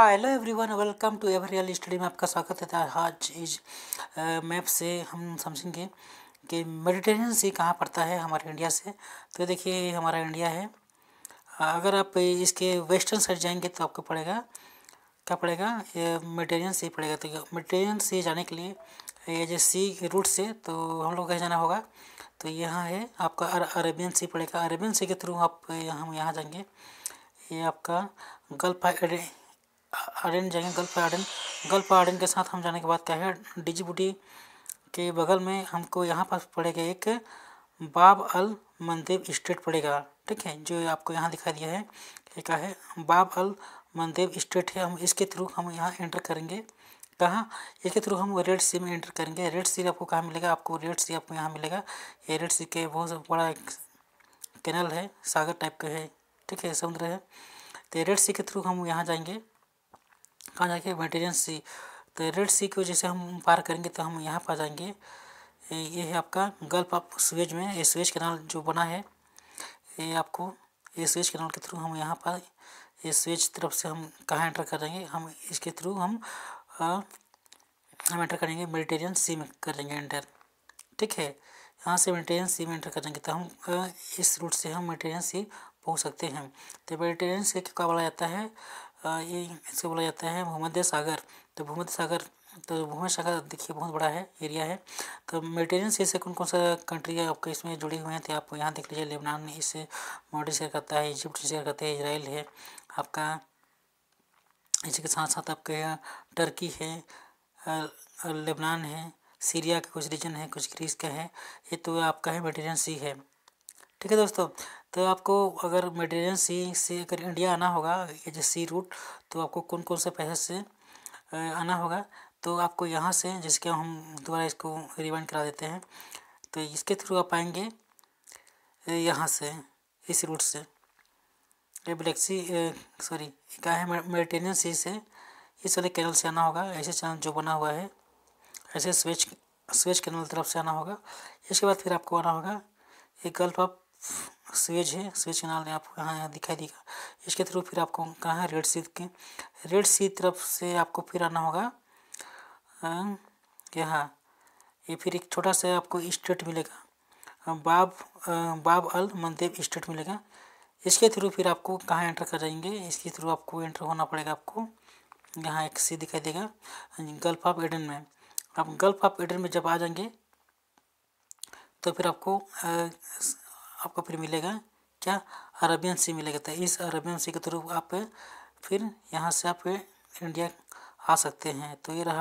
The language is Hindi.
hello everyone welcome to Ever Real Study में आपका स्वागत है तो आज इस मैप से हम समझेंगे कि मेडिटेरियन सी कहाँ पड़ता है हमारे इंडिया से तो देखिए हमारा इंडिया है अगर आप इसके वेस्टर्न साइड जाएंगे तो आपको पड़ेगा क्या पड़ेगा ये मेडिटेरियन सी पड़ेगा तो मेडिटेरियन सी जाने के लिए ये जो सी रूट से तो हम लोग कहीं जाना होगा तो यहाँ है आपका अर, अरेबियन सी पड़ेगा अरेबियन सी के थ्रू आप हम यहाँ जाएंगे ये आपका गल्फ आर्डन जाएंगे गल्फ आर्डन गल्फ आर्डन के साथ हम जाने के बाद क्या है डिजीबूटी के बगल में हमको यहाँ पर पड़ेगा एक बाब अल मंदेव स्ट्रेट पड़ेगा ठीक है जो आपको यहाँ दिखा दिया है ये क्या है बाब अल मंदेव स्ट्रेट है हम इसके थ्रू हम यहाँ एंटर करेंगे कहाँ इसके थ्रू हम रेड सी में एंटर करेंगे रेड सी आपको कहाँ मिलेगा आपको रेड सी आपको यहाँ मिलेगा ये रेड सी के बहुत बड़ा एक कैनल है सागर टाइप का है ठीक है समुद्र है तो रेड सी के थ्रू हम यहाँ जाएंगे कहाँ जाके मेडिटेरियन सी तो रेड सी को जैसे हम पार करेंगे तो हम यहाँ पर जाएंगे ये है आपका गल्फ ऑफ स्वेज में ये स्वेज कैनाल जो बना है ये आपको ये स्वेज कैनाल के थ्रू हम यहाँ पर ये स्वेज तरफ से हम कहाँ एंटर करेंगे हम इसके थ्रू हम आ, हम एंटर करेंगे मेडिटेरियन सी में कर देंगे एंटर ठीक है यहाँ से मेडिटेरियन सी में एंटर कर देंगे तो हम इस रूट से हम मेडिटेरियन सी पहुँच सकते हैं तो मेडिटेरियन सी क्या बोला जाता है ये इसको बोला जाता है भूमध्य सागर तो भूमध्य सागर तो भूमध्य सागर देखिए बहुत बड़ा है एरिया है तो मेडिटेरियन सी से कौन कौन सा कंट्री है आपके इसमें जुड़े हुए हैं तो आप यहाँ देख लीजिए लेबनान इससे मॉडल शेयर करता है इजिप्ट शेयर करता है इसराइल है आपका इसी के साथ साथ आपके यहाँ टर्की है लेबनान है सीरिया का कुछ रीजन है कुछ ग्रीस का है ये तो आपका है मेडिटेरियन सी है ठीक है दोस्तों तो आपको अगर मेडिटेरियन सी से अगर इंडिया आना होगा ये जो सी रूट तो आपको कौन कौन से पैसे से आना होगा तो आपको यहाँ से जिसके हम दोबारा इसको रिवाइंड करा देते हैं तो इसके थ्रू आप आएंगे यहाँ से इस रूट से ये ब्लैक सी सॉरी क्या है मेडिटेरियन सी से इस वाले कैनल से आना होगा ऐसे चैनल जो बना हुआ है ऐसे स्वेच स्वेच कैनल तरफ से आना होगा इसके बाद फिर आपको आना होगा ये गल्फ ऑफ स्वेज है स्वेज कैनाल ने आपको यहाँ दिखाई देगा इसके थ्रू फिर आपको कहाँ है रेड सी के रेड सी तरफ से आपको फिर आना होगा अं, यहाँ ये फिर एक छोटा सा आपको स्टेट मिलेगा अं, बाब अं, बाब अल मंदेव स्टेट मिलेगा इसके थ्रू फिर आपको कहाँ एंटर कर जाएंगे इसके थ्रू आपको एंटर होना पड़ेगा आपको यहाँ एक सी दिखाई देगा गल्फ ऑफ एडन में आप गल्फ ऑफ एडन में जब आ जाएंगे तो फिर आपको आपको फिर मिलेगा क्या अरबियन सी मिलेगा तो इस अरबियन सी के थ्रू आप फिर यहाँ से आप इंडिया आ सकते हैं तो ये रहा